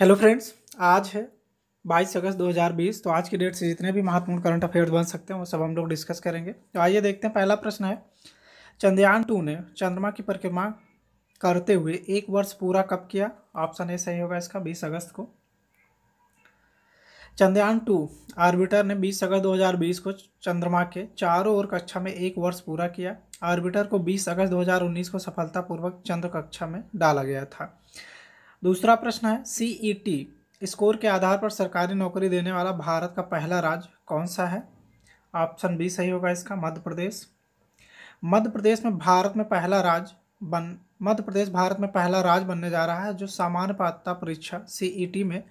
hello friends आज है 22 अगस्त 2020 तो आज की डेट से जितने भी महत्वपूर्ण करंट अफेयर्स बन सकते हैं वो सब हम लोग डिस्कस करेंगे तो आइए देखते हैं पहला प्रश्न है चंद्रयान टू ने चंद्रमा की परिक्रमा करते हुए एक वर्ष पूरा कब किया ऑप्शन ए सही होगा इसका 20 अगस्त को चंद्रयान टू आर्बिटर ने बीस अगस्त दो को चंद्रमा के चारों ओर कक्षा में एक वर्ष पूरा किया आर्बिटर को बीस अगस्त दो को सफलतापूर्वक चंद्र कक्षा में डाला गया था दूसरा प्रश्न है सीईटी e स्कोर के आधार पर सरकारी नौकरी देने वाला भारत का पहला राज्य कौन सा है ऑप्शन बी सही होगा इसका मध्य प्रदेश मध्य प्रदेश में भारत में पहला राज्य बन मध्य प्रदेश भारत में पहला राज्य बनने जा रहा है जो सामान्य पात्रता परीक्षा सीईटी e में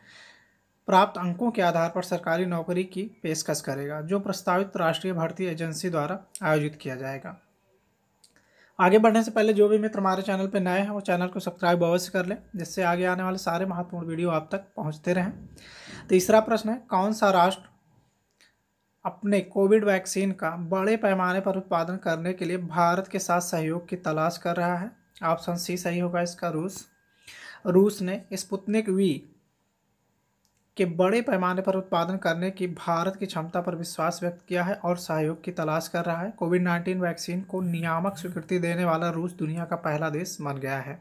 प्राप्त अंकों के आधार पर सरकारी नौकरी की पेशकश करेगा जो प्रस्तावित राष्ट्रीय भर्ती एजेंसी द्वारा आयोजित किया जाएगा आगे बढ़ने से पहले जो भी मित्र हमारे चैनल पर नए हैं वो चैनल को सब्सक्राइब अवश्य कर लें जिससे आगे आने वाले सारे महत्वपूर्ण वीडियो आप तक पहुँचते रहें तो तीसरा प्रश्न है कौन सा राष्ट्र अपने कोविड वैक्सीन का बड़े पैमाने पर उत्पादन करने के लिए भारत के साथ सहयोग की तलाश कर रहा है ऑप्शन सी सही होगा इसका रूस रूस ने स्पुतनिक वी के बड़े पैमाने पर उत्पादन करने की भारत की क्षमता पर विश्वास व्यक्त किया है और सहयोग की तलाश कर रहा है कोविड नाइन्टीन वैक्सीन को नियामक स्वीकृति देने वाला रूस दुनिया का पहला देश बन गया है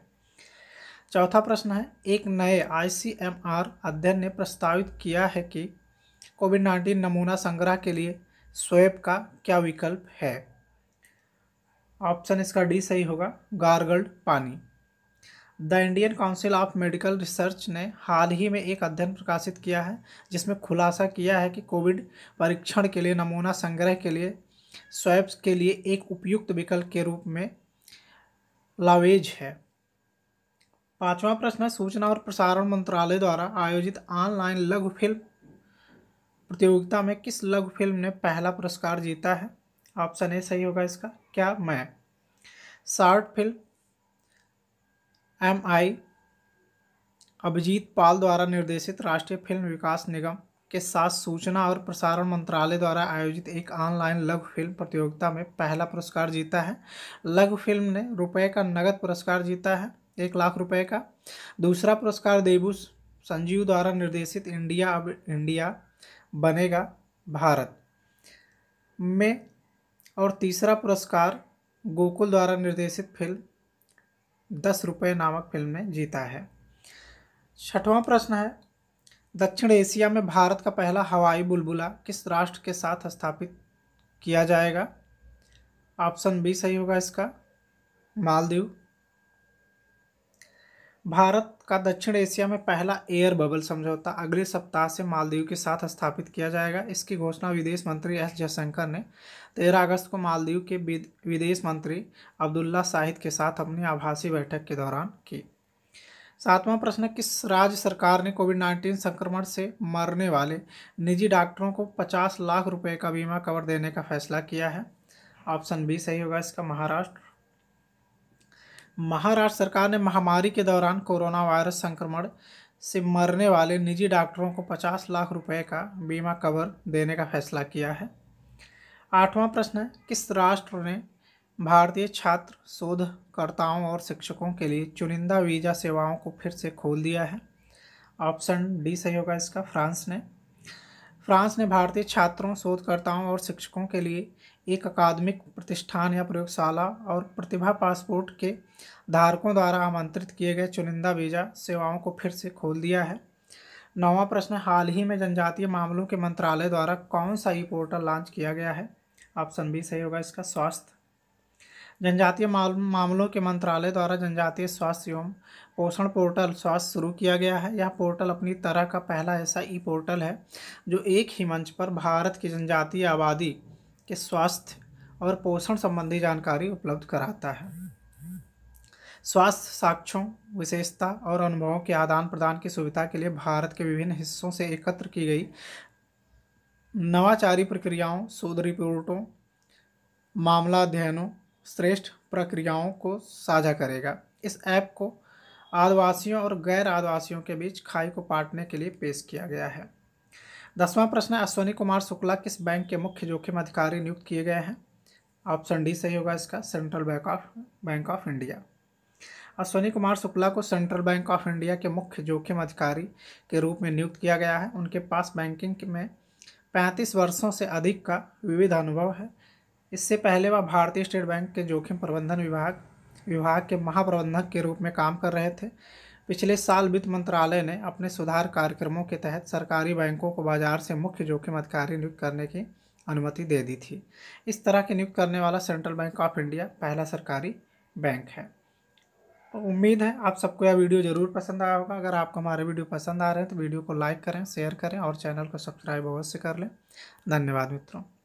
चौथा प्रश्न है एक नए आई अध्ययन ने प्रस्तावित किया है कि कोविड नाइन्टीन नमूना संग्रह के लिए स्वेब का क्या विकल्प है ऑप्शन इसका डी सही होगा गार्गल्ड पानी the Indian Council of Medical Research ने हाल ही में एक अध्ययन प्रकाशित किया है जिसमें खुलासा किया है कि कोविड परीक्षण के लिए नमूना संग्रह के लिए स्वैब्स के लिए एक उपयुक्त विकल्प के रूप में लावेज है पांचवा प्रश्न है सूचना और प्रसारण मंत्रालय द्वारा आयोजित ऑनलाइन लघु फिल्म प्रतियोगिता में किस लघु फिल्म ने पहला पुरस्कार जीता है ऑप्शन ए सही होगा इसका क्या मैं short film M I Abhijit Pal द्वारा निर्देशित राष्ट्रीय फिल्म विकास निगम के साथ सूचना और प्रसारण मंत्रालय द्वारा आयोजित एक ऑनलाइन लघु फिल्म प्रतियोगिता में पहला पुरस्कार जीता है लघु फिल्म ने रुपए का नगद पुरस्कार जीता है एक लाख रुपए का दूसरा पुरस्कार देबू संजीव द्वारा निर्देशित इंडिया अब इंडिया बनेगा भारत में और तीसरा पुरस्कार गोकुल द्वारा निर्देशित फिल्म दस रुपये नामक फिल्म ने जीता है छठवां प्रश्न है दक्षिण एशिया में भारत का पहला हवाई बुलबुला किस राष्ट्र के साथ स्थापित किया जाएगा ऑप्शन बी सही होगा इसका मालदीव भारत का दक्षिण एशिया में पहला एयर बबल समझौता अगले सप्ताह से मालदीव के साथ स्थापित किया जाएगा इसकी घोषणा विदेश मंत्री एस जयशंकर ने तेरह अगस्त को मालदीव के विदेश मंत्री अब्दुल्ला साहिद के साथ अपनी आभासी बैठक के दौरान की सातवां प्रश्न किस राज्य सरकार ने कोविड नाइन्टीन संक्रमण से मरने वाले निजी डॉक्टरों को पचास लाख रुपये का बीमा कवर देने का फैसला किया है ऑप्शन बी सही होगा इसका महाराष्ट्र महाराष्ट्र सरकार ने महामारी के दौरान कोरोना वायरस संक्रमण से मरने वाले निजी डॉक्टरों को 50 लाख रुपए का बीमा कवर देने का फैसला किया है आठवां प्रश्न है किस राष्ट्र ने भारतीय छात्र शोधकर्ताओं और शिक्षकों के लिए चुनिंदा वीज़ा सेवाओं को फिर से खोल दिया है ऑप्शन डी सही होगा इसका फ्रांस ने फ्रांस ने भारतीय छात्रों शोधकर्ताओं और शिक्षकों के लिए एक अकादमिक प्रतिष्ठान या प्रयोगशाला और प्रतिभा पासपोर्ट के धारकों द्वारा आमंत्रित किए गए चुनिंदा वीज़ा सेवाओं को फिर से खोल दिया है नौवा प्रश्न हाल ही में जनजातीय मामलों के मंत्रालय द्वारा कौन सा ई पोर्टल लॉन्च किया गया है ऑप्शन बी सही होगा इसका स्वास्थ्य जनजातीय मामलों के मंत्रालय द्वारा जनजातीय स्वास्थ्य एवं पोषण पोर्टल स्वास्थ्य शुरू किया गया है यह पोर्टल अपनी तरह का पहला ऐसा ई पोर्टल है जो एक ही मंच पर भारत की जनजातीय आबादी के स्वास्थ्य और पोषण संबंधी जानकारी उपलब्ध कराता है स्वास्थ्य साक्ष्यों विशेषता और अनुभवों के आदान प्रदान की सुविधा के लिए भारत के विभिन्न हिस्सों से एकत्र की गई नवाचारी प्रक्रियाओं शोध रिपोर्टों मामला अध्ययनों श्रेष्ठ प्रक्रियाओं को साझा करेगा इस ऐप को आदिवासियों और गैर आदिवासियों के बीच खाई को पाटने के लिए पेश किया गया है दसवां प्रश्न है अश्वनी कुमार शुक्ला किस बैंक के मुख्य जोखिम अधिकारी नियुक्त किए गए हैं ऑप्शन डी सही होगा इसका Central Bank of Bank of India Ashwani Kumar Shukla को सेंट्रल बैंक ऑफ इंडिया के मुख्य जोखिम अधिकारी के रूप में नियुक्त किया गया है उनके पास बैंकिंग में पैंतीस वर्षों से अधिक का विविध अनुभव है इससे पहले वह भारतीय स्टेट बैंक के जोखिम प्रबंधन विभाग विभाग के महाप्रबंधक के रूप में काम कर रहे थे पिछले साल वित्त मंत्रालय ने अपने सुधार कार्यक्रमों के तहत सरकारी बैंकों को बाजार से मुख्य जोखिम अधिकारी नियुक्त करने की अनुमति दे दी थी इस तरह के नियुक्त करने वाला सेंट्रल बैंक ऑफ इंडिया पहला सरकारी बैंक है तो उम्मीद है आप सबको यह वीडियो ज़रूर पसंद आया होगा अगर आपको हमारे वीडियो पसंद आ रहे हैं तो वीडियो को लाइक करें शेयर करें और चैनल को सब्सक्राइब अवश्य कर लें धन्यवाद मित्रों